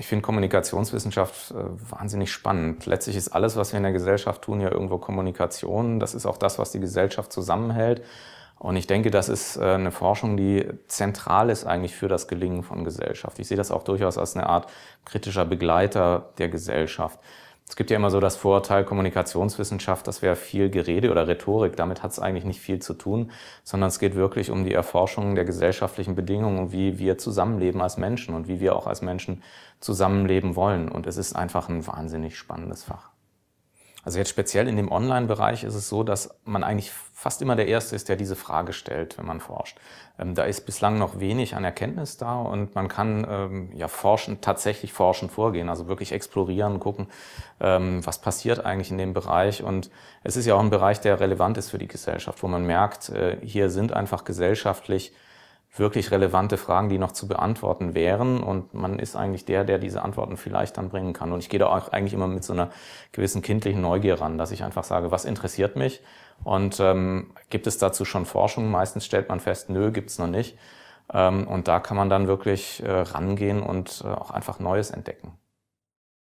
Ich finde Kommunikationswissenschaft äh, wahnsinnig spannend. Letztlich ist alles, was wir in der Gesellschaft tun, ja irgendwo Kommunikation. Das ist auch das, was die Gesellschaft zusammenhält. Und ich denke, das ist äh, eine Forschung, die zentral ist eigentlich für das Gelingen von Gesellschaft. Ich sehe das auch durchaus als eine Art kritischer Begleiter der Gesellschaft. Es gibt ja immer so das Vorurteil Kommunikationswissenschaft, das wäre viel Gerede oder Rhetorik. Damit hat es eigentlich nicht viel zu tun, sondern es geht wirklich um die Erforschung der gesellschaftlichen Bedingungen wie wir zusammenleben als Menschen und wie wir auch als Menschen zusammenleben wollen. Und es ist einfach ein wahnsinnig spannendes Fach. Also jetzt speziell in dem Online-Bereich ist es so, dass man eigentlich fast immer der Erste ist, der diese Frage stellt, wenn man forscht. Ähm, da ist bislang noch wenig an Erkenntnis da und man kann ähm, ja forschen, tatsächlich forschen vorgehen, also wirklich explorieren, gucken, ähm, was passiert eigentlich in dem Bereich. Und es ist ja auch ein Bereich, der relevant ist für die Gesellschaft, wo man merkt, äh, hier sind einfach gesellschaftlich wirklich relevante Fragen, die noch zu beantworten wären. Und man ist eigentlich der, der diese Antworten vielleicht dann bringen kann. Und ich gehe da auch eigentlich immer mit so einer gewissen kindlichen Neugier ran, dass ich einfach sage, was interessiert mich? Und ähm, gibt es dazu schon Forschung? Meistens stellt man fest, nö, gibt's noch nicht. Ähm, und da kann man dann wirklich äh, rangehen und äh, auch einfach Neues entdecken.